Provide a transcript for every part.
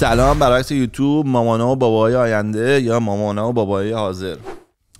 سلام برعکس یوتیوب مامانا و بابای آینده یا مامانا و بابای حاضر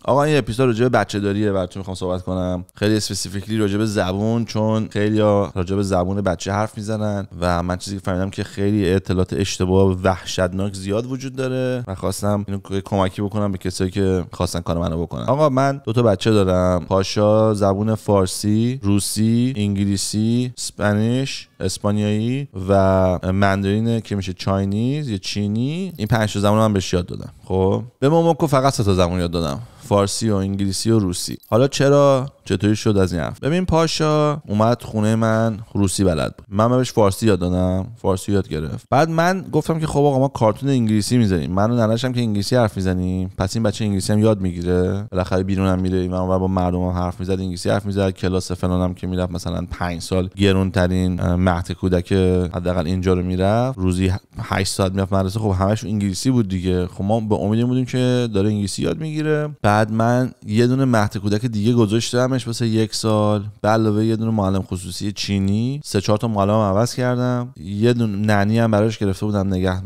آقا این اپیزود راجع به بچه داریه براتون میخوام صحبت کنم خیلی اسپسیفیکلی راجع به زبون چون خیلی راجع به زبون بچه حرف میزنن و من چیزی که فهمیدم که خیلی اطلاعات اشتباه وحشتناک زیاد وجود داره و خواستم اینو کمکی بکنم به کسایی که خواستن کار منو بکنن آقا من دو تا بچه دارم پاشا زبون فارسی روسی انگلیسی اسپانیش اسپانیایی و مندرین که میشه چاینیز یا چینی این پنج تا زبون من بهش یاد دادم خب به موموکو فقط سه تا زبان یاد دادم فارسی و انگلیسی و روسی حالا چرا چطوری شد از این ببین پاشا اومد خونه من روسی بلد بود من بهش فارسی یاد دادم فارسی یاد گرفت بعد من گفتم که خب آقا ما کارتون انگلیسی میزنیم منو و که انگلیسی حرف میزنیم پس این بچه انگلیسی هم یاد میگیره بالاخره بیرونم میره من با مردم هم حرف میزد انگلیسی حرف میزد کلاس فلانم که میرفت مثلا 5 سال گرونترین مهد کودک حداقل اینجا رو میرفت روزی 8 ساعت میرفت مدرسه خب همش انگلیسی بود دیگه خب ما به امید بودیم که داره انگلیسی یاد میگیره بعد من یه دونه مهد کودک دیگه گذاشتم میدادمش یک سال به علاوه یه دونه معلم خصوصی چینی سه چهار تا معلم عوض کردم یه دونه نانی هم براش گرفته بودم نگه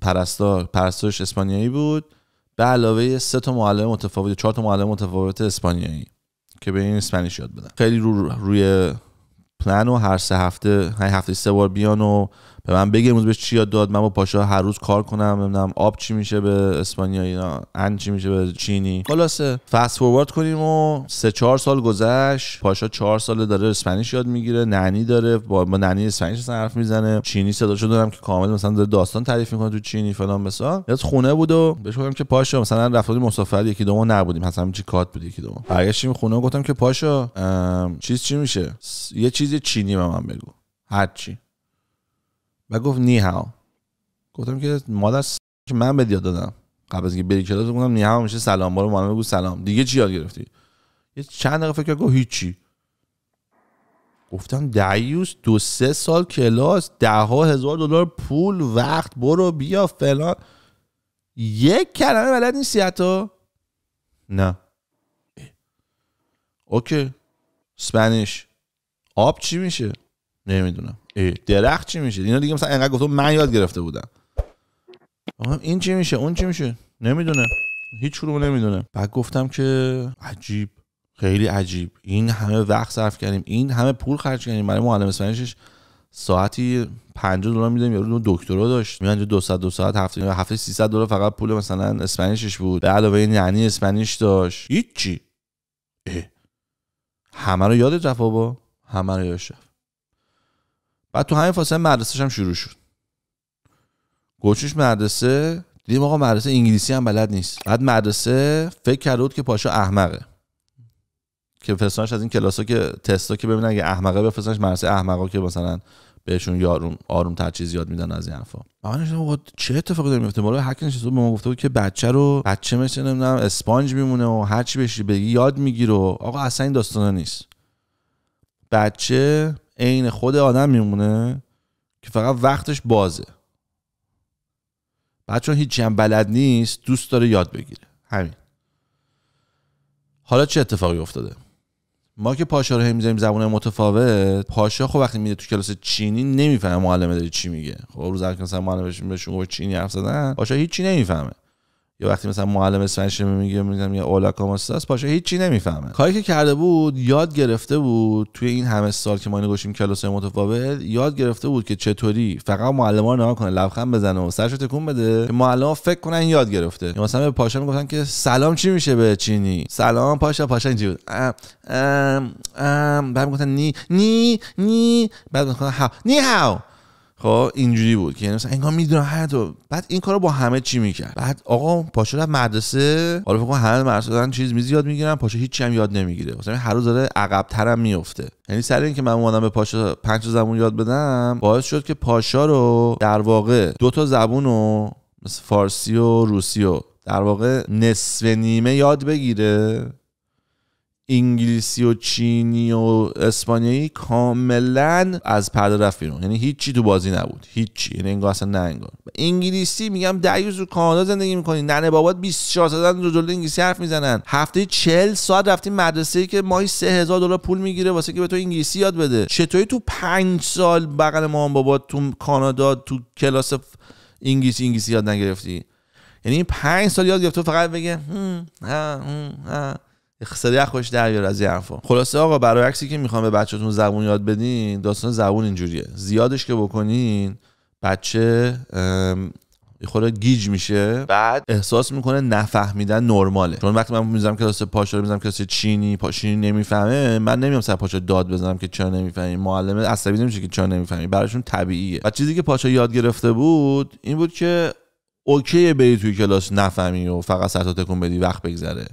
پرستار پرستارش اسپانیایی بود به علاوه سه تا معلم متفاوت چهار تا معلم متفاوت اسپانیایی که به این اسپانیش یاد بدم خیلی روی پلن و هر سه هفته هر هفته سه بار بیان و به من بگه امروز بهش چی یاد داد من با پاشا هر روز کار کنم نمیدونم آب چی میشه به اسپانیایی ان چی میشه به چینی خلاصه فست فوروارد کنیم و سه چهار سال گذشت پاشا چهار ساله داره اسپانیش یاد میگیره ننی داره با, با ننی اسپانیش حرف میزنه چینی صدا شده دارم که کامل مثلا داره داستان تعریف میکنه تو چینی فلان مثلا یاد خونه بود و بهش گفتم که پاشا مثلا رفتیم مسافرت یکی دو نبودیم مثلا چی کات بود یکی دو ماه برگشتیم خونه گفتم که پاشا چیز چی میشه یه چیز چینی به من بگو هرچی و گفت نیهاو گفتم که مادر که من به یاد دادم قبل از اینکه بری کلاس گفتم نیهاو میشه سلام بارو مادر بگو سلام دیگه چی یاد گرفتی یه چند دقیقه فکر گفت هیچی گفتم دیوس دو سه سال کلاس ده ها هزار دلار پول وقت برو بیا فلان یک کلمه بلد نیستی حتی نه اوکی اسپانیش آب چی میشه نمیدونم درخت چی میشه اینا دیگه مثلا انقدر گفتم من یاد گرفته بودم این چی میشه اون چی میشه نمیدونه هیچ رو نمیدونه بعد گفتم که عجیب خیلی عجیب این همه وقت صرف کردیم این همه پول خرج کردیم برای معلم اسپانیشش ساعتی 50 دلار میدیم یارو دکترا داشت میان 200 ساعت هفته هفته 300 دلار فقط پول مثلا اسپانیشش بود به علاوه این یعنی اسپانیش داشت هیچ چی همه رو یادت رفت بابا همه رو یادش بعد تو همین فاصله مدرسه هم شروع شد گوشش مدرسه دیدیم آقا مدرسه انگلیسی هم بلد نیست بعد مدرسه فکر کرده بود که پاشا احمقه که فرستانش از این کلاسا که تستا که ببینن اگه احمقه بفرستانش مدرسه احمقا که مثلا بهشون یارون آروم چیز یاد میدن از این حرفا من چه اتفاقی داره میفته بالا هک نشسته به ما گفته بود که بچه رو بچه مثل نمیدونم اسپانج میمونه و هر چی بشی بگی یاد میگیره آقا اصلا این داستانا نیست بچه عین خود آدم میمونه که فقط وقتش بازه بعد چون هیچی هم بلد نیست دوست داره یاد بگیره همین حالا چه اتفاقی افتاده ما که پاشا رو هی میذاریم زبون متفاوت پاشا خب وقتی میره تو کلاس چینی نمیفهمه معلمه داره چی میگه خب روز اول مثلا معلمش میگه گفت چینی حرف زدن پاشا هیچی نمیفهمه یا وقتی مثلا معلم اسپانیش میگه میگم یا اولاکا ماستاس پاشا هیچی نمیفهمه کاری که کرده بود یاد گرفته بود توی این همه سال که ما اینو گوشیم کلاس متفاوت یاد گرفته بود که چطوری فقط معلم رو کنه لبخند بزنه و سرشو تکون بده که معلم فکر کنن یاد گرفته یا مثلا به پاشا میگفتن که سلام چی میشه به چینی سلام پاشا پاشا اینجوری بود بعد میگفتن نی نی نی بعد میگفتن ها نی هاو خب اینجوری بود که یعنی مثلا انگار میدونه هر دو بعد این کارو با همه چی میکرد بعد آقا پاشا رفت مدرسه حالا فکر همه مدرسه دارن چیز میز یاد میگیرن هیچ هیچی هم یاد نمیگیره مثلا هر روز داره عقب ترم میفته یعنی سر اینکه من اومدم به پاشا پنج زبون یاد بدم باعث شد که پاشا رو در واقع دو تا زبون رو مثل فارسی و روسی و در واقع نصف نیمه یاد بگیره انگلیسی و چینی و اسپانیایی کاملا از پرده رفت بیرون یعنی هیچی تو بازی نبود هیچی یعنی انگار اصلا نه انگار انگلیسی میگم دیوز رو کانادا زندگی میکنی ننه بابات 24 ساعت رو جلو انگلیسی حرف میزنن هفته 40 ساعت رفتیم مدرسه ای که ماهی هزار دلار پول میگیره واسه که به تو انگلیسی یاد بده چطوری تو 5 سال بغل مامان بابات تو کانادا تو کلاس انگلیسی انگلیسی یاد نگرفتی یعنی 5 سال یاد گرفت تو فقط بگه هم هم صدای خوش در بیار از این خلاصه آقا برای عکسی که میخوام به بچهتون زبون یاد بدین داستان زبون اینجوریه زیادش که بکنین بچه خورده گیج میشه بعد احساس میکنه نفهمیدن نرماله چون وقتی من میذارم کلاس پاشا رو میذارم کلاس چینی پاشینی نمیفهمه من نمیام سر پاشا داد بزنم که چرا نمیفهمی معلم عصبی نمیشه که چرا نمیفهمی براشون طبیعیه و چیزی که پاشا یاد گرفته بود این بود که اوکی بری توی کلاس نفهمی و فقط سرتا تکون بدی وقت بگذره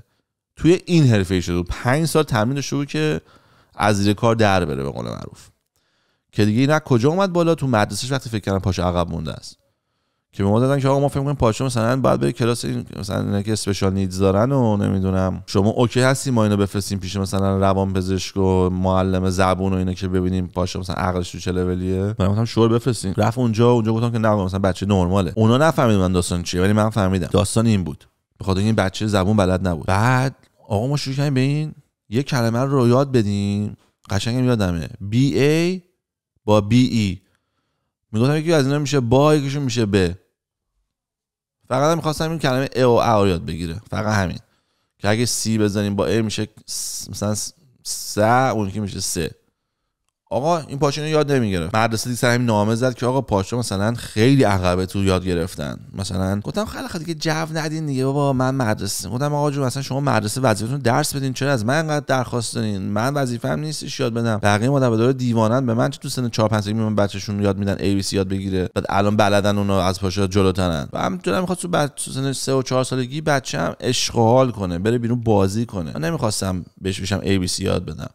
توی این حرفه شده بود پنج سال تمرین داشته بود که از زیر کار در بره به قول معروف که دیگه نه کجا اومد بالا تو مدرسهش وقتی فکر کردن پاش عقب مونده است که به ما دادن که آقا ما فکر کنیم پاشو مثلا باید بری کلاس این مثلا اینا که اسپشال نیدز دارن و نمیدونم شما اوکی هستی ما اینو بفرستیم پیش مثلا پزشک و معلم زبون و اینا که ببینیم پاشو مثلا عقلش تو چه لولیه من گفتم شور بفرستیم رفت اونجا اونجا گفتم که نه مثلا بچه نرماله اونا نفهمیدن داستان چیه ولی من فهمیدم داستان این بود بخاطر این بچه زبون بلد نبود بعد آقا ما شروع کردیم به این یه کلمه رو یاد بدیم قشنگ یادمه بی ای با بی ای e. میگفتم یکی از اینا میشه با یکیشون میشه به فقط هم میخواستم این کلمه ا و ا رو یاد بگیره فقط همین که اگه سی بزنیم با ای میشه مثلا س اون که میشه سه آقا این پاشینو یاد نمیگرفت مدرسه دیگه همین نامه زد که آقا پاشا مثلا خیلی عقبه تو یاد گرفتن مثلا گفتم خیلی خدی دیگه جو ندین دیگه بابا من مدرسه گفتم آقا جون مثلا شما مدرسه وظیفتون درس بدین چرا از من انقدر درخواست دارین من وظیفه‌ام نیستش یاد بدم بقیه مادر به دور دیوانن به من چه تو سن 4 5 سالگی من بچه‌شون یاد میدن ای بی سی یاد بگیره بعد الان بلدن اونا از پاشا جلوترن و هم جدا میخواد تو بعد سن 3 و 4 سالگی بچه‌م اشغال کنه بره بیرون بازی کنه من نمیخواستم بهش بشم ای بی سی یاد بدم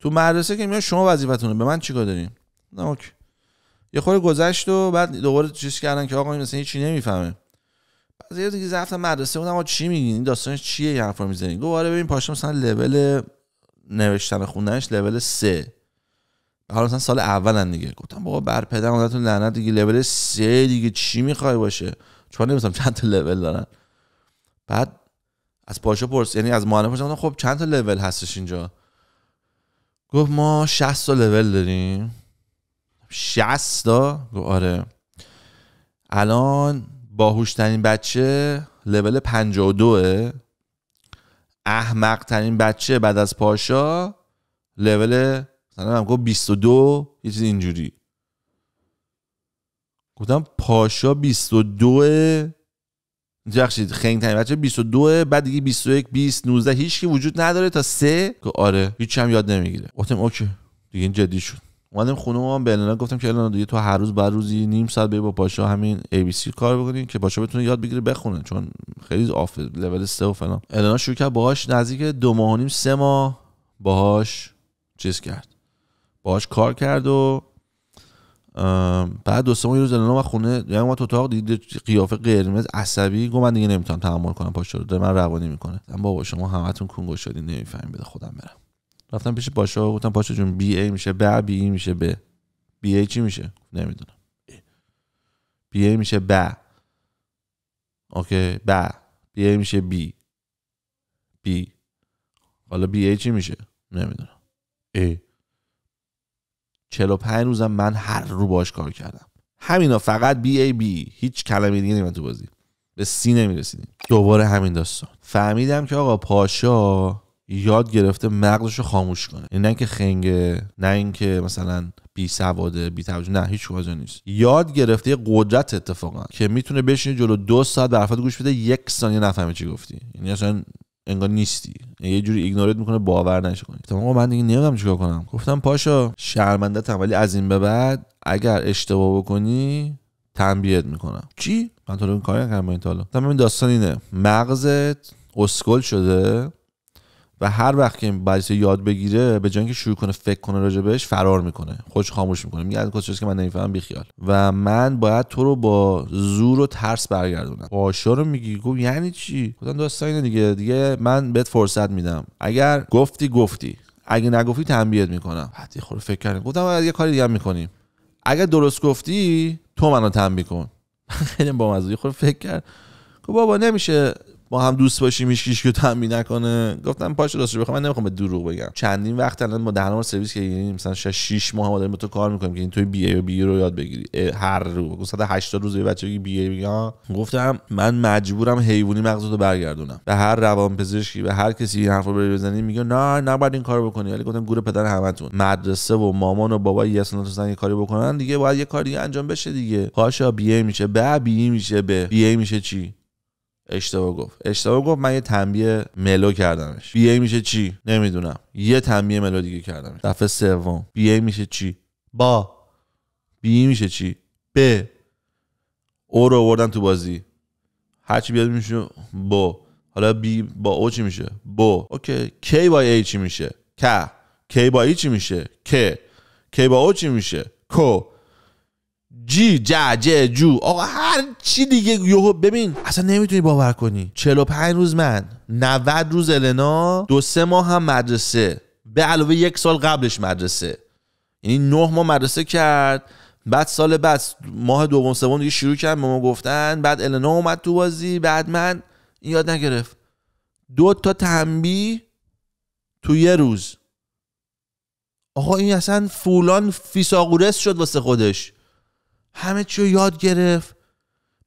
تو مدرسه که میاد شما وظیفتونه به من چیکار داریم نه اوکی یه خورده گذشت و بعد دوباره چیز کردن که آقا این مثلا چی نمیفهمه بعد یه دیگه زفت مدرسه بودم آقا چی میگین این داستانش چیه یه حرفا میزنین گفت آره ببین پاشا مثلا لول نوشتن خوندنش لول 3 حالا مثلا سال اولن دیگه گفتم بابا بر پدر مادرتون لعنت دیگه لول 3 دیگه چی میخوای باشه چون نمیدونم چند تا لول دارن بعد از پاشا پرس یعنی از معلم پرسیدم خب چند تا لول هستش اینجا گفت ما 60 تا لول داریم 60 تا آره الان باهوش ترین بچه لول 52 احمق ترین بچه بعد از پاشا لول مثلا گفت 22 یه چیز اینجوری گفتم پاشا 22 جخشید خنگ ترین بچه 22 بعد دیگه 21 20 19 هیچ کی وجود نداره تا 3 که آره هیچ هم یاد نمیگیره گفتم اوکی دیگه این جدی شد اومدم خونه ما به النا گفتم که النا دیگه تو هر روز بعد روزی نیم ساعت بری با پاشا همین ای کار بکنی که پاشا بتونه یاد بگیره بخونه چون خیلی آف لول 3 و فلان النا شروع کرد باهاش نزدیک دو ماه و نیم سه ماه باهاش چیز کرد باهاش کار کرد و بعد دو سه روز الان خونه یعنی تو اتاق دید قیافه قرمز عصبی گفت من دیگه نمیتونم تحمل کنم پاشو داره من روانی میکنه بابا شما همتون کنگو شدی نمیفهمید بده خودم برم رفتم پیش پاشا گفتم پاشا جون بی ای میشه ب بی ای میشه ب بی ای چی میشه نمیدونم بی ای میشه ب اوکی ب بی ای میشه بی بی حالا بی ای چی میشه نمیدونم ای 45 روزم من هر رو باش کار کردم همینا فقط بی ای بی هیچ کلمه دیگه نمیاد تو بازی به سی نمیرسیدیم دوباره همین داستان فهمیدم که آقا پاشا یاد گرفته مغزش رو خاموش کنه نه اینکه خنگه نه اینکه مثلا بی سواده بی توجه نه هیچ کجا نیست یاد گرفته یه قدرت اتفاقا که میتونه بشینه جلو دو ساعت به گوش بده یک ثانیه نفهمه چی گفتی یعنی اصلا انگار نیستی یعنی یه جوری ایگنورت میکنه باور نشه کنی گفتم من دیگه نمیدونم چیکار کنم گفتم پاشا شرمنده تم ولی از این به بعد اگر اشتباه بکنی تنبیهت میکنم چی من تو کاری نکردم این تالا تمام داستان اینه مغزت اسکل شده و هر وقت که این بازی یاد بگیره به جای اینکه شروع کنه فکر کنه بهش فرار میکنه خودش خاموش میکنه میگه از که من نمیفهمم بیخیال و من باید تو رو با زور و ترس برگردونم پاشا رو میگی گفت یعنی چی گفتم دوستا دیگه دیگه من بهت فرصت میدم اگر گفتی گفتی اگه نگفتی تنبیهت میکنم بعد خورده فکر کردم گفتم آره، یه کاری دیگه میکنیم اگر درست گفتی تو منو تنبیه کن خیلی با مزه فکر کرد گفت بابا نمیشه با هم دوست باشیم هیچ کیش تامین نکنه گفتم پاش راست بخوام من نمیخوام به دروغ بگم چندین وقت الان ما دهنمو سرویس که یعنی مثلا 6 ماه ما داریم تو کار میکنیم که این توی بی ای و بی رو یاد بگیری هر رو 180 روز بچگی بی ای میگم گفتم من مجبورم حیوانی مغزتو برگردونم به هر روانپزشکی به هر کسی این حرفو بری بزنی میگه نه نباید این کارو بکنی ولی گفتم گور پدر همتون مدرسه و مامان و بابا یه سن یه کاری بکنن دیگه باید یه کاری انجام بشه دیگه پاشا بی ای میشه به بی ای میشه به بی ای میشه چی اشتباه گفت اشتباه گفت من یه تنبیه ملو کردمش بی میشه چی نمیدونم یه تنبیه ملو دیگه کردمش دفعه سوم بی میشه چی با بی میشه چی ب او رو آوردن تو بازی هر چی بیاد میشه با حالا بی با او چی میشه با اوکی کی با ای چی میشه ک. کی با ای چی میشه ک. کی با او چی میشه کو جی جه، جو آقا هر چی دیگه یهو ببین اصلا نمیتونی باور کنی 45 روز من 90 روز النا دو سه ماه هم مدرسه به علاوه یک سال قبلش مدرسه یعنی نه ماه مدرسه کرد بعد سال بعد ماه دوم سوم دیگه شروع کرد به ما گفتن بعد النا اومد تو بازی بعد من یاد نگرفت دو تا تنبی تو یه روز آقا این اصلا فولان فیساغورس شد واسه خودش همه چی رو یاد گرفت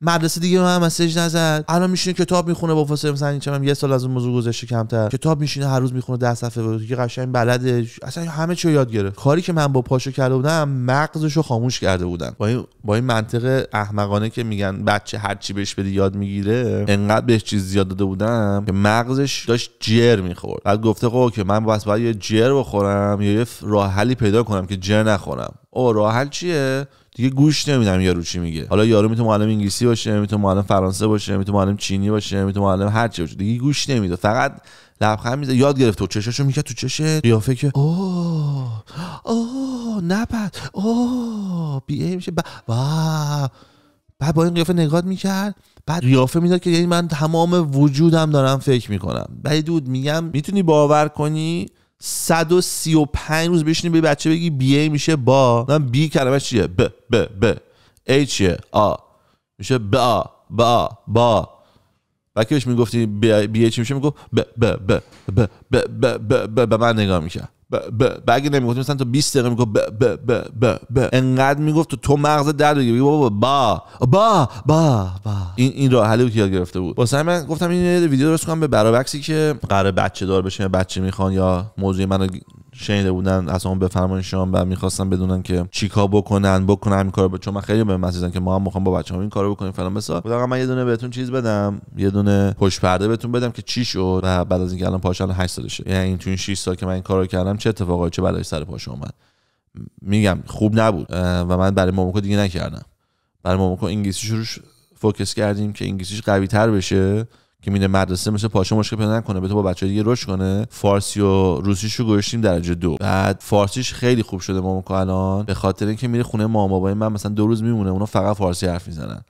مدرسه دیگه من مسیج نزد الان میشینه کتاب میخونه با فاصله مثلا این چمم یه سال از اون موضوع گذشته کمتر کتاب میشینه هر روز میخونه ده صفحه بود که قشنگ بلده اصلا همه چی یاد گرفت کاری که من با پاشو کرده بودم مغزش رو خاموش کرده بودم با این با این منطق احمقانه که میگن بچه هر چی بهش بدی یاد میگیره انقدر بهش چیز زیاد داده بودم که مغزش داشت جر میخورد بعد گفته خب که من بس باید یه جر بخورم یا یه راه حلی پیدا کنم که جر نخورم او راه چیه دیگه گوش نمیدم یارو چی میگه حالا یارو میتونه معلم انگلیسی باشه میتونه معلم فرانسه باشه میتونه معلم چینی باشه میتونه معلم هر چی باشه دیگه گوش نمیده فقط لبخند میزد یاد گرفته تو چشاشو میکرد تو چشه قیافه که اوه اوه نه اوه بی میشه با بعد با این قیافه نگاه میکرد بعد قیافه میداد که یعنی من تمام وجودم دارم فکر میکنم بعد دود میگم میتونی باور کنی 135 روز بشینی به بچه بگی بی ای میشه با من بی کلمه چیه ب ب ب ای چیه آ میشه با با با بلکه بهش میگفتی بی ای چی میشه میگفت ب ب ب ب ب ب ب به من نگاه میکرد ب ب اگه نمیگفت مثلا تا 20 دقیقه میگفت ب ب ب ب انقدر میگفت تو تو مغز در بابا با با با با این این راه حلی که یاد گرفته بود واسه من گفتم این ویدیو درست کنم به برابکسی که قرار بچه دار بشه یا بچه میخوان یا موضوع منو شنیده بودن از اون بفرمایید شما و میخواستن بدونن که چیکار بکنن بکنن این کارو چون من خیلی به مسیجن که ما هم میخوام با بچه‌ها این کارو بکنیم فلان مثلا بودم من یه دونه بهتون چیز بدم یه دونه پشت پرده بهتون بدم که چی شد و بعد از اینکه الان پاشان 8 سالشه یعنی این تو این 6 سال که من این کارو کردم چه اتفاقایی چه بلایی سر پاش اومد میگم خوب نبود و من برای مامکو دیگه نکردم برای مامکو انگلیسی شروع فوکس کردیم که انگلیسیش قوی تر بشه که میره مدرسه مثل پاشو مشکل پیدا نکنه به تو با بچه دیگه روش کنه فارسی و روسیش رو گوشتیم درجه دو بعد فارسیش خیلی خوب شده که الان به خاطر اینکه میره خونه مام بابای من مثلا دو روز میمونه اونا فقط فارسی حرف میزنن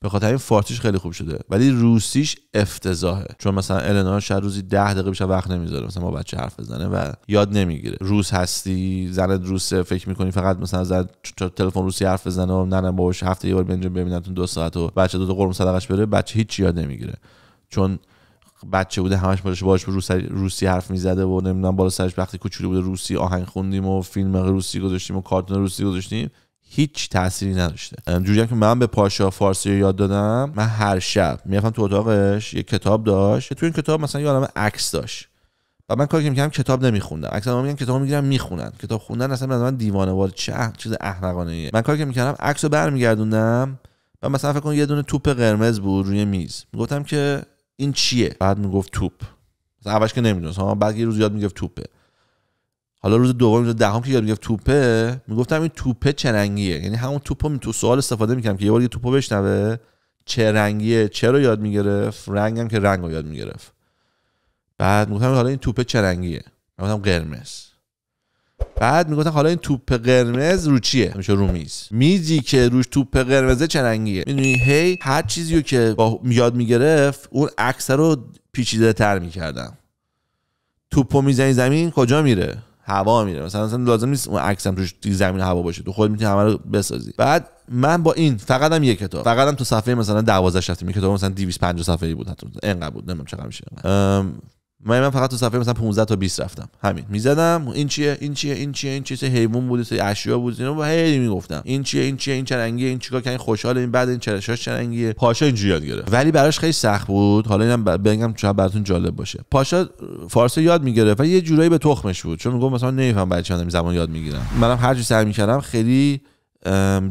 به خاطر این فارسیش خیلی خوب شده ولی روسیش افتضاحه چون مثلا النا شاید روزی 10 دقیقه بیشتر وقت نمیذاره مثلا با بچه حرف بزنه و یاد نمیگیره روس هستی زنت روسه فکر میکنی فقط مثلا زد تلفن روسی حرف بزنه و نه نه باش هفته یه بار ببینتون دو ساعت و بچه دو تا قرم صدقش بره بچه هیچ یاد نمیگیره چون بچه بوده همش باش باش به روسی روسی حرف میزده و نمیدونم بالا سرش وقتی کوچولو بوده روسی آهنگ خوندیم و فیلم روسی گذاشتیم و کارتون روسی گذاشتیم هیچ تأثیری نداشته جوری که من به پاشا فارسی رو یاد دادم من هر شب میرفتم تو اتاقش یه کتاب داشت تو این کتاب مثلا یه عالمه عکس داشت و من کاری که میکردم کتاب نمیخوندم اکثر میگم کتاب میگیرم میخونن کتاب خوندن اصلا من, دیوانه وار چه چیز احمقانه ای من کاری که میکردم عکس رو برمیگردوندم و مثلا فکر کن یه دونه توپ قرمز بود روی میز میگفتم که این چیه بعد میگفت توپ مثلا اولش که نمیدونست ها بعد یه روز یاد میگفت توپه حالا روز دوم روز دهم که یاد میگفت توپه میگفتم این توپه رنگیه یعنی همون توپو تو سوال استفاده میکنم که یه بار یه توپو بشنوه چه رنگیه چرا یاد میگرفت رنگم که رنگ یاد میگرفت بعد میگفتم حالا این توپه چه رنگیه میگفتم قرمز بعد میگفتن حالا این توپ قرمز رو چیه میشه رو میز میزی که روش توپ قرمزه چرنگیه میدونی هی هر چیزی رو که با یاد میگرفت اون عکس رو پیچیده تر میکردم توپو میزنی زمین کجا میره هوا میره مثلا مثلا لازم نیست اون عکسم توش زمین هوا باشه تو خود میتونی همه رو بسازی بعد من با این فقط هم یک کتاب فقط هم تو صفحه مثلا 12 شفتی می کتاب مثلا 250 صفحه‌ای بود حتی بود نمیدونم چقدر میشه من من فقط تو صفحه مثلا 15 تا 20 رفتم همین میزدم این چیه این چیه این چیه این چیه سه حیوان بود سه اشیا بود اینا هی میگفتم این چیه این چیه این چرنگیه این چیکار که خوشحال این بعد این چرشاش چرنگیه پاشا اینجوری یاد گرفت ولی براش خیلی سخت بود حالا اینم بگم چرا براتون جالب باشه پاشا فارسی یاد میگرفت ولی یه جورایی به تخمش بود چون میگم مثلا نمیفهم بچه‌ها زمان یاد میگیرم منم هر چی سعی خیلی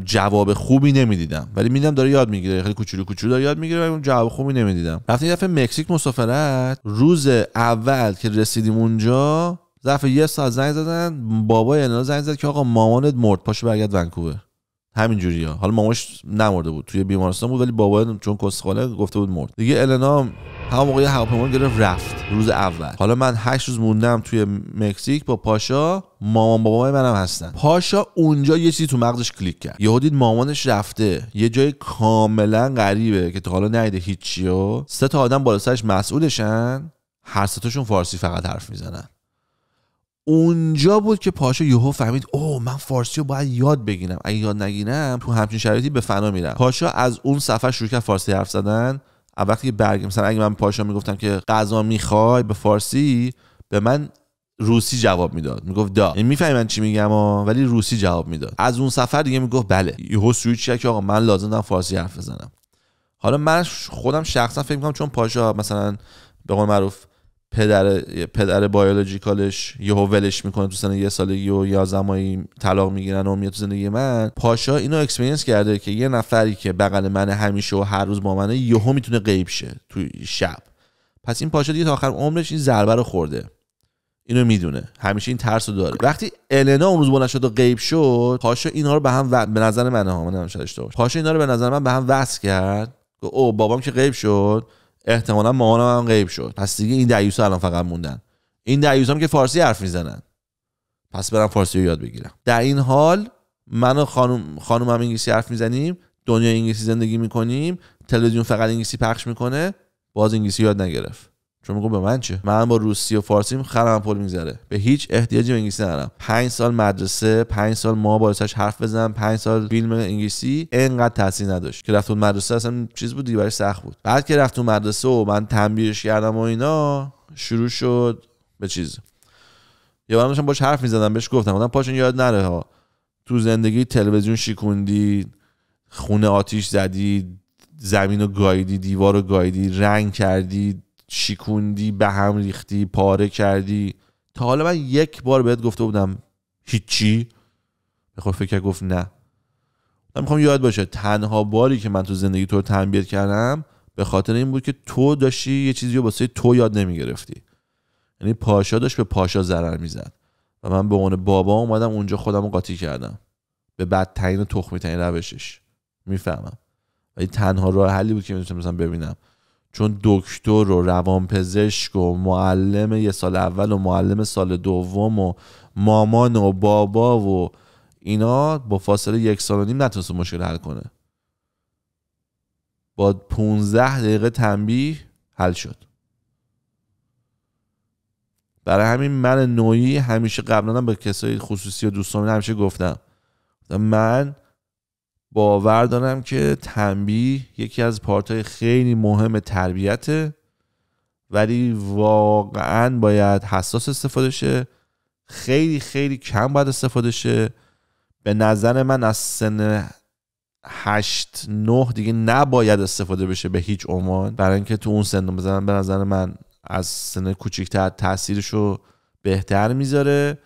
جواب خوبی نمیدیدم ولی میدم داره یاد میگیره خیلی کوچولو کوچولو داره یاد میگیره ولی اون جواب خوبی نمیدیدم رفتیم دفعه مکزیک مسافرت روز اول که رسیدیم اونجا ظرف یه ساعت زنگ زدن بابای انا زنگ زد که آقا مامانت مرد پاشو برگرد ونکوور همین ها حالا ماماش نمرده بود توی بیمارستان بود ولی بابا چون کسخاله گفته بود مرد دیگه النا هم موقع هواپیما گرفت رفت روز اول حالا من هشت روز موندم توی مکزیک با پاشا مامان بابا منم هستن پاشا اونجا یه چیزی تو مغزش کلیک کرد یهو دید مامانش رفته یه جای کاملا غریبه که تا حالا ندیده هیچیو سه تا آدم بالا سرش مسئولشن هر سه فارسی فقط حرف میزنن اونجا بود که پاشا یوهو فهمید او من فارسی رو باید یاد بگیرم اگه یاد نگیرم تو همچین شرایطی به فنا میرم پاشا از اون سفر شروع کرد فارسی حرف زدن وقتی برگ مثلا اگه من پاشا میگفتم که غذا میخوای به فارسی به من روسی جواب میداد میگفت دا این یعنی میفهمی من چی میگم ولی روسی جواب میداد از اون سفر دیگه میگفت بله یهو سویچ کرد که آقا من لازم دارم فارسی حرف بزنم حالا من خودم شخصا فکر میکنم چون پاشا مثلا به قول معروف پدر پدر بایولوژیکالش یهو ولش میکنه تو سن یه سالگی و یا زمایی طلاق میگیرن و میاد تو زندگی من پاشا اینو اکسپریانس کرده که یه نفری که بغل من همیشه و هر روز با منه یهو میتونه غیب شه تو شب پس این پاشا دیگه تا آخر عمرش این ضربه رو خورده اینو میدونه همیشه این ترس رو داره وقتی النا اون روز بلند و غیب شد پاشا اینا رو به هم و... به نظر من ها من پاشا اینا رو به نظر من به هم وصل کرد او بابام که غیب شد احتمالا مامانم هم غیب شد پس دیگه این دعیوس الان فقط موندن این دعیوس هم که فارسی حرف میزنن پس برم فارسی رو یاد بگیرم در این حال من و خانم هم انگلیسی حرف میزنیم دنیا انگلیسی زندگی میکنیم تلویزیون فقط انگلیسی پخش میکنه باز انگلیسی یاد نگرفت چون میگم به من چه من با روسی و فارسی خرم پول میذاره به هیچ احتیاجی به انگلیسی ندارم 5 سال مدرسه 5 سال ما بارسش حرف بزنم 5 سال فیلم انگلیسی انقدر تاثیر نداشت که رفتم مدرسه اصلا چیز بود دیگه سخت بود بعد که رفتم مدرسه و من تنبیهش کردم و اینا شروع شد به چیز یا من داشتم باش حرف میزدم بهش گفتم گفتم پاشون یاد نره ها تو زندگی تلویزیون شیکوندی خونه آتیش زدی زمین و گایدی دیوار و گایدی رنگ کردی شیکوندی به هم ریختی پاره کردی تا حالا من یک بار بهت گفته بودم هیچی بخور فکر گفت نه من میخوام یاد باشه تنها باری که من تو زندگی تو رو تنبیه کردم به خاطر این بود که تو داشتی یه چیزی رو واسه تو یاد نمیگرفتی یعنی پاشا داشت به پاشا ضرر میزد و من به عنوان بابا اومدم اونجا خودم رو قاطی کردم به بدترین و تخمی روشش میفهمم ولی تنها راه حلی بود که میتونستم ببینم چون دکتر و روانپزشک و معلم یه سال اول و معلم سال دوم و مامان و بابا و اینا با فاصله یک سال و نیم نتونست مشکل حل کنه با 15 دقیقه تنبیه حل شد برای همین من نوعی همیشه قبلا هم به کسای خصوصی و دوستان همیشه گفتم من باور دارم که تنبیه یکی از های خیلی مهم تربیت، ولی واقعا باید حساس استفاده شه خیلی خیلی کم باید استفاده شه به نظر من از سن 8-9 دیگه نباید استفاده بشه به هیچ عنوان برای اینکه تو اون سن بزنن به نظر من از سن کوچیکتر تاثیرش رو بهتر میذاره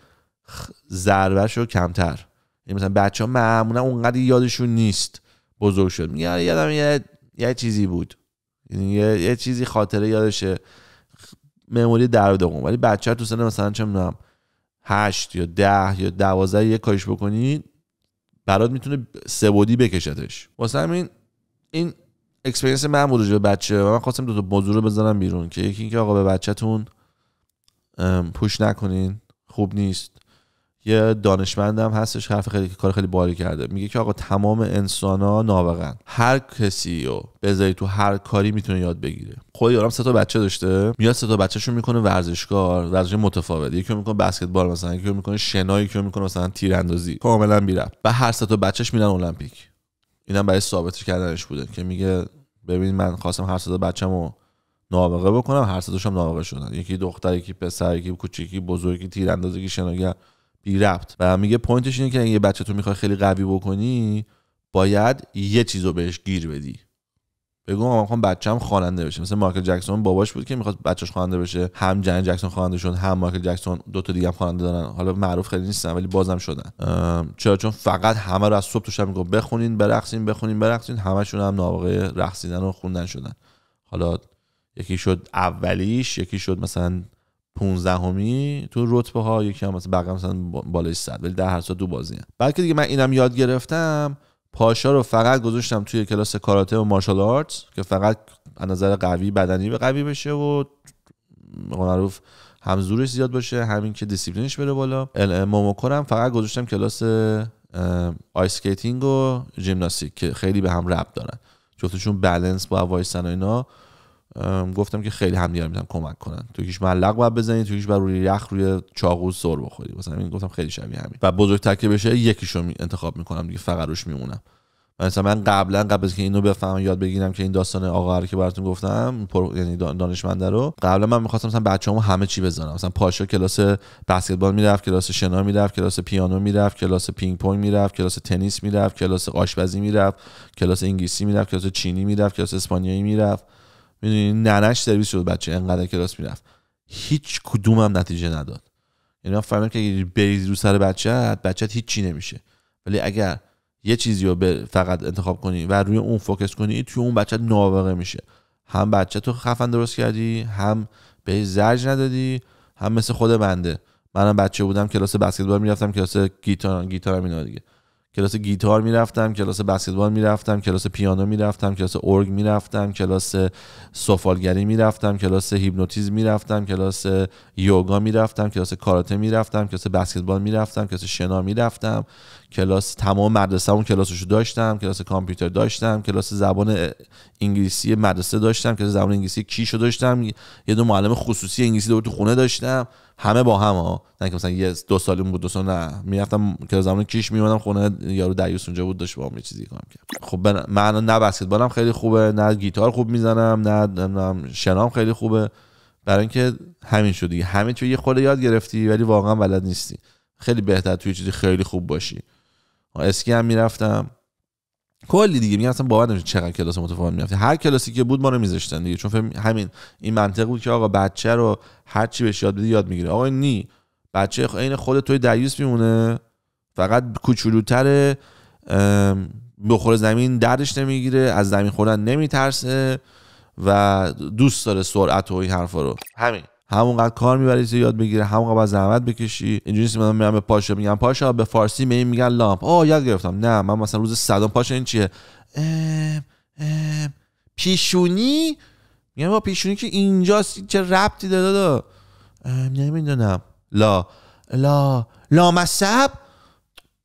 ضربهش رو کمتر یعنی مثلا بچه ها معمولا اونقدر یادشون نیست بزرگ شد میگه آره، یادم یه،, یه چیزی بود یعنی یه،, یه چیزی خاطره یادشه مموری در دقم ولی بچه ها تو سن مثلا چه میدونم هشت یا ده یا دوازده یه کاش بکنی برات میتونه سبودی بکشتش واسه همین این اکسپرینس من بود به بچه و من خواستم دو تا موضوع رو بزنم بیرون که یکی اینکه آقا به بچهتون پوش نکنین خوب نیست یه دانشمندم هستش حرف خیلی کار خیلی باری کرده میگه که آقا تمام انسان ها نابغن هر کسی رو بذاری تو هر کاری میتونه یاد بگیره خود یارم سه تا بچه داشته میاد سه تا بچهشون میکنه ورزشکار ورزش متفاوت یکی میکنه بسکتبال مثلا یکی میکنه شنا یکی میکنه مثلا تیراندازی کاملا میرفت و هر سه تا بچهش میرن المپیک اینم برای ثابت کردنش بوده که میگه ببین من خواستم هر سه تا بچه‌مو نابغه بکنم هر سه هم نابغه شدن یکی دختر یکی پسر یکی کوچیکی بزرگی تیراندازی شناگر بی ربط و میگه پوینتش اینه که اگه بچه تو میخوای خیلی قوی بکنی باید یه چیز رو بهش گیر بدی بگو من میخوام بچه‌م خواننده بشه مثل مایکل جکسون باباش بود که میخواد بچه‌ش خواننده بشه هم جن جکسون خواننده شد هم مایکل جکسون دو تا دیگه هم خواننده دارن حالا معروف خیلی نیستن ولی بازم شدن چرا چون فقط همه رو از صبح تا شب میگه بخونین برقصین بخونین برقصین همشون هم نابغه رقصیدن و خوندن شدن حالا یکی شد اولیش یکی شد مثلا پونزدهمی تو رتبه ها یکی هم مثلا بقیه مثلا بالای صد ولی در هر صورت دو بازی هم بلکه دیگه من اینم یاد گرفتم پاشا رو فقط گذاشتم توی کلاس کاراته و مارشال آرت که فقط از نظر قوی بدنی به قوی بشه و معروف هم زورش زیاد باشه همین که دیسیپلینش بره بالا موموکو هم فقط گذاشتم کلاس آیسکیتینگ و ژیمناستیک که خیلی به هم رب دارن جفتشون بلنس با وایسن و اینا گفتم که خیلی همدیگه میتونن کمک کنن تو کیش ملق باید بزنی تو کیش بر روی یخ روی چاقو سر بخوری مثلا این گفتم خیلی شبیه همین و بزرگتر که بشه یکیشو انتخاب میکنم دیگه فقط روش میمونم مثلا من قبلا قبل از که اینو بفهمم یاد بگیرم که این داستان آقا رو که براتون گفتم پر... یعنی دانشمند رو قبلا من میخواستم مثلا بچه‌امو همه چی بزنم مثلا پاشا کلاس بسکتبال میرفت کلاس شنا میرفت کلاس پیانو میرفت کلاس پینگ پونگ میرفت کلاس تنیس میرفت کلاس آشپزی میرفت کلاس انگلیسی میرفت کلاس چینی میرفت کلاس اسپانیایی میرفت میدونی ننش سرویس شد بچه انقدر کلاس میرفت هیچ کدومم نتیجه نداد یعنی من فهمیدم که اگه رو سر بچه بچت هیچی نمیشه ولی اگر یه چیزی رو فقط انتخاب کنی و روی اون فوکس کنی توی اون بچه نابغه میشه هم بچه تو خفن درست کردی هم به زرج ندادی هم مثل خود بنده منم بچه بودم کلاس بسکتبال میرفتم کلاس گیتار گیتارم اینا دیگه کلاس گیتار میرفتم کلاس بسکتبال میرفتم کلاس پیانو میرفتم کلاس اورگ میرفتم کلاس سفالگری میرفتم کلاس هیپنوتیز میرفتم کلاس یوگا میرفتم کلاس کاراته میرفتم کلاس بسکتبال میرفتم کلاس شنا میرفتم کلاس تمام مدرسه اون کلاسشو داشتم کلاس کامپیوتر داشتم کلاس زبان انگلیسی مدرسه داشتم کلاس زبان انگلیسی کیشو داشتم یه دو معلم خصوصی انگلیسی دور تو خونه داشتم همه با هم ها نه که مثلا یه دو سالیم بود دو سال نه میرفتم که زمان کیش میومدم خونه یارو دایوس اونجا بود داشت با هم یه چیزی کار کرد خب من نه بسکتبالم خیلی خوبه نه گیتار خوب میزنم نه, نمیدونم شنام خیلی خوبه برای اینکه همین شدی همین تو یه خورده یاد گرفتی ولی واقعا بلد نیستی خیلی بهتر توی چیزی خیلی خوب باشی اسکی هم میرفتم کلی دیگه میگن اصلا باور نمیشه چقدر کلاس متفاوت میافت هر کلاسی که بود ما رو میذاشتن دیگه چون همین این منطق بود که آقا بچه رو هر چی بهش یاد بدی یاد میگیره آقا نی بچه عین خود توی دیوس میمونه فقط کوچولوتر بخور زمین دردش نمیگیره از زمین خوردن نمیترسه و دوست داره سرعت و این حرفا رو همین همونقدر کار میبری که یاد بگیره همونقدر باید زحمت بکشی اینجوری نیست من میرم به پاشا میگم پاشا به فارسی می میگن لامپ آه یاد گرفتم نه من مثلا روز صدام پاشا این چیه پیشونی میگم با پیشونی که اینجاست چه ربطی داره دادا نمیدونم لا لا لامصب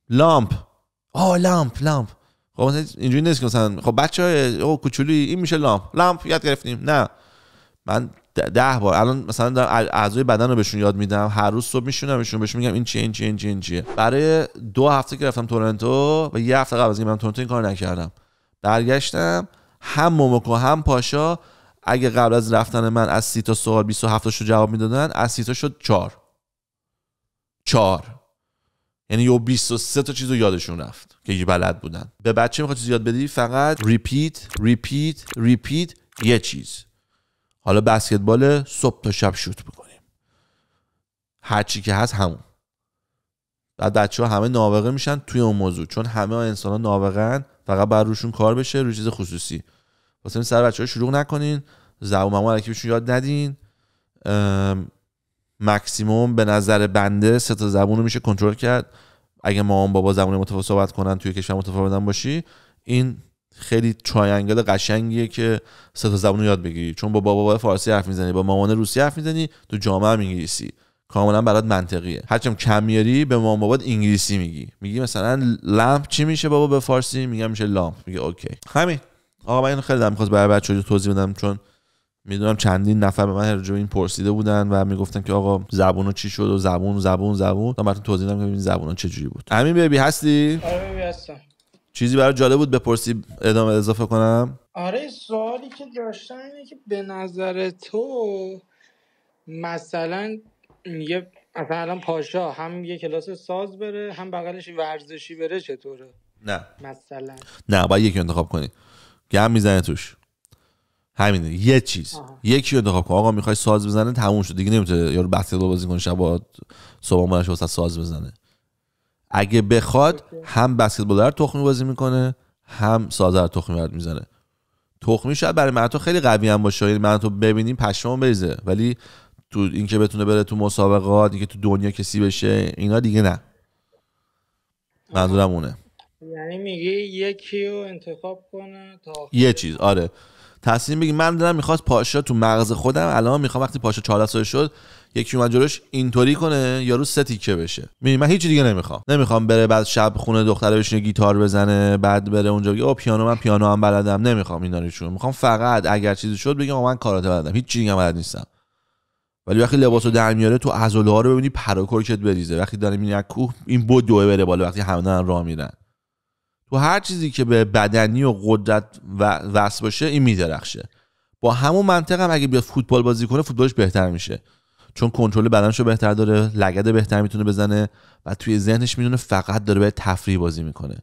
لامپ آه لامپ لامپ خب اینجوری نیست که مثلا خب بچه های کوچولی این میشه لامپ لامپ یاد گرفتیم نه من ده بار الان مثلا دارم اعضای بدن رو بهشون یاد میدم هر روز صبح میشونم بهشون میگم این چیه این چیه این چیه برای دو هفته که رفتم تورنتو و یه هفته قبل از اینکه من تورنتو این کار نکردم برگشتم هم موموکو هم پاشا اگه قبل از رفتن من از سی تا سوال 27 تاشو جواب میدادن از سی تا شد 4 4 یعنی یه 23 تا چیز رو یادشون رفت که بلد بودن به بچه میخواد چیز یاد بدی فقط ریپیت ریپیت ریپیت یه چیز حالا بسکتبال صبح تا شب شوت میکنیم هرچی که هست همون بعد بچه ها همه نابغه میشن توی اون موضوع چون همه انسان ها فقط بر روشون کار بشه روی چیز خصوصی واسه سر بچه ها شروع نکنین زبون که بهشون یاد ندین مکسیموم به نظر بنده سه تا زبون رو میشه کنترل کرد اگه مامان بابا زبون متفاوت صحبت کنن توی کشور متفاوتن باشی این خیلی تراینگل قشنگیه که سه تا زبون یاد بگیری چون با بابا فارسی حرف میزنی با مامان روسی حرف میزنی تو جامعه هم انگلیسی کاملا برات منطقیه هرچم کم به مامان بابات انگلیسی میگی میگی مثلا لامپ چی میشه بابا به فارسی میگم میشه لامپ میگه اوکی همین آقا من خیلی دارم میخواست برای بچه‌ها توضیح بدم چون میدونم چندین نفر به من هر این پرسیده بودن و میگفتن که آقا زبونو چی شد و زبون زبون زبون من توضیح دم که این چه جوری بود امین بیبی هستی آره هستم چیزی برای جالب بود بپرسی ادامه اضافه کنم آره سوالی که داشتن اینه که به نظر تو مثلا یه مثلا پاشا هم یه کلاس ساز بره هم بغلش ورزشی بره چطوره نه مثلا نه باید یکی انتخاب کنی گم میزنه توش همینه یه چیز یکی رو انتخاب کن آقا میخوای ساز بزنه تموم شد دیگه نمیتونه یارو بسکتبال بازی کنه شب صبح مرش واسه ساز بزنه اگه بخواد هم بسکتبالر تخمی بازی میکنه هم سازر تخمی برد میزنه تخمی شاید برای تو خیلی قوی هم باشه یعنی تو ببینیم پشمام بریزه ولی تو اینکه بتونه بره تو مسابقات اینکه تو دنیا کسی بشه اینا دیگه نه منظورم اونه یعنی میگه یکی رو انتخاب کنه تا یه چیز آره تصمیم بگی من دارم میخواست پاشا تو مغز خودم الان میخوام وقتی پاشا 14 سال شد یکی اومد جلوش اینطوری کنه یارو سه تیکه بشه می من هیچی دیگه نمیخوام نمیخوام بره بعد شب خونه دختره بشینه گیتار بزنه بعد بره اونجا بگه پیانو من پیانو هم بلدم نمیخوام اینا رو میخوام فقط اگر چیزی شد بگم من کاراته بلدم هیچ چیزی بلد نیستم ولی وقتی لباسو در میاره تو عضله ها رو ببینی پراکرکت بریزه وقتی داره میره کوه این بود دوه بره بالا وقتی دارن راه میرن تو هر چیزی که به بدنی و قدرت و وصل باشه این میدرخشه با همون منطقم هم اگه بیاد فوتبال بازی کنه فوتبالش بهتر میشه چون کنترل بدنشو بهتر داره لگد بهتر میتونه بزنه و توی ذهنش میدونه فقط داره به تفریح بازی میکنه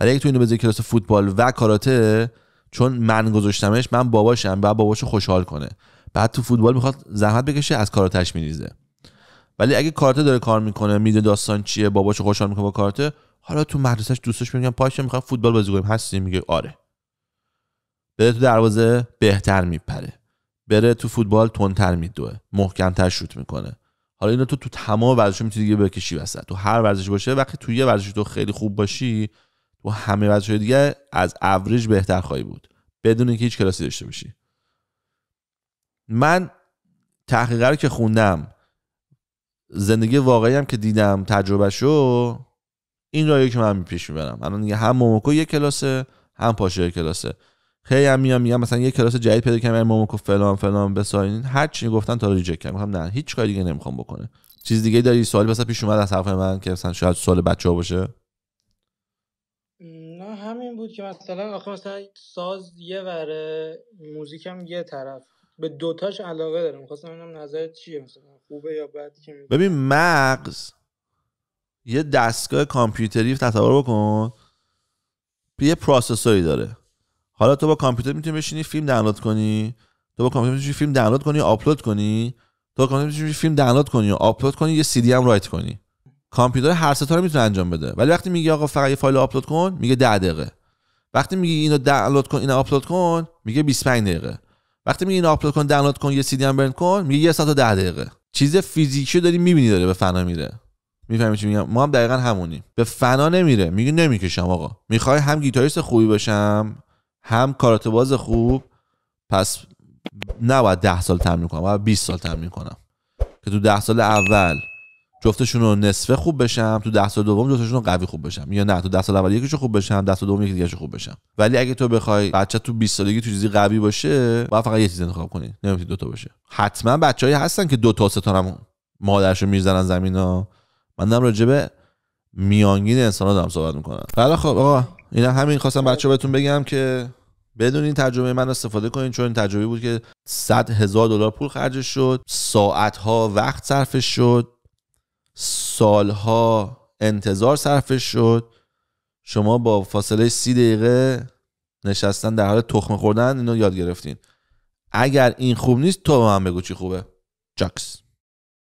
ولی اگه تو اینو بذاری کلاس فوتبال و کاراته چون من گذاشتمش من باباشم بعد باباشو خوشحال کنه بعد تو فوتبال میخواد زحمت بکشه از کاراتش میریزه ولی اگه کارته داره کار میکنه میده داستان چیه باباشو خوشحال میکنه با کارته حالا تو مدرسهش دوستش میگن پاشه میخواد فوتبال بازی کنیم هستی میگه آره به تو دروازه بهتر میپره بره تو فوتبال تندتر میدوه محکمتر شوت میکنه حالا اینو تو تو تمام ورزش میتونی دیگه بکشی وسط تو هر ورزش باشه وقتی تو یه ورزش تو خیلی خوب باشی تو همه ورزش دیگه از اوریج بهتر خواهی بود بدون اینکه هیچ کلاسی داشته باشی من تحقیقه رو که خوندم زندگی واقعی هم که دیدم تجربه شو این رایی که من پیش میبرم الان دیگه هم موموکو یه کلاسه هم پاشه کلاسه هی هم میام میگم مثلا یه کلاس جدید پیدا کردم یعنی موموکو فلان فلان بساین هر چی گفتن تا ریجکت کردم گفتم نه هیچ کاری دیگه نمیخوام بکنه چیز دیگه داری سوال مثلا پیش اومد از طرف من که مثلا شاید سوال بچه ها باشه نه همین بود که مثلا آخه مثلا ساز یه وره موزیکم یه طرف به دوتاش علاقه دارم خواستم اینم نظر چیه مثلا خوبه یا بد که ببین مغز یه دستگاه کامپیوتری تصور بکن یه پروسسوری داره حالا تو با کامپیوتر میتونی بشینی فیلم دانلود کنی تو با کامپیوتر میتونی فیلم دانلود کنی آپلود کنی تو با کامپیوتر میتونی فیلم دانلود کنی و آپلود کنی یه سی دی هم رایت کنی کامپیوتر هر سه تا رو میتونه انجام بده ولی وقتی میگی آقا فقط یه فایل آپلود کن میگه 10 دقیقه وقتی میگی اینو دانلود کن اینو آپلود کن میگه 25 دقیقه وقتی میگی اینو آپلود کن دانلود کن یه سی دی هم برن کن میگه یه ساعت و 10 دقیقه چیز فیزیکی داری میبینی داره به فنا میره میفهمی چی میگم ما هم دقیقا همونیم به فنا نمیره میگه نمیکشم آقا میخوای هم گیتاریست خوبی باشم هم کاراته باز خوب پس نه نباید 10 سال تمرین کنم باید 20 سال تمرین کنم که تو 10 سال اول جفتشون رو نصفه خوب بشم تو 10 سال دوم جفتشون رو قوی خوب بشم یا نه تو 10 سال اول یکیشو خوب بشم 10 سال دوم یکی دیگه خوب بشم ولی اگه تو بخوای بچه تو 20 سالگی تو چیزی قوی باشه و فقط یه چیز انتخاب کنی نمیتونی دوتا باشه حتما های هستن که دو تا سه تا هم مادرشو میزنن زمین ها من دارم راجبه میانگین انسان ها دارم صحبت میکنم حالا خب آقا اینا همین خواستم بچه بهتون بگم که بدون این تجربه من استفاده کنید چون این تجربه بود که 100 هزار دلار پول خرج شد ساعت ها وقت صرف شد ها انتظار صرف شد شما با فاصله سی دقیقه نشستن در حال تخم خوردن اینو یاد گرفتین اگر این خوب نیست تو به من بگو چی خوبه جاکس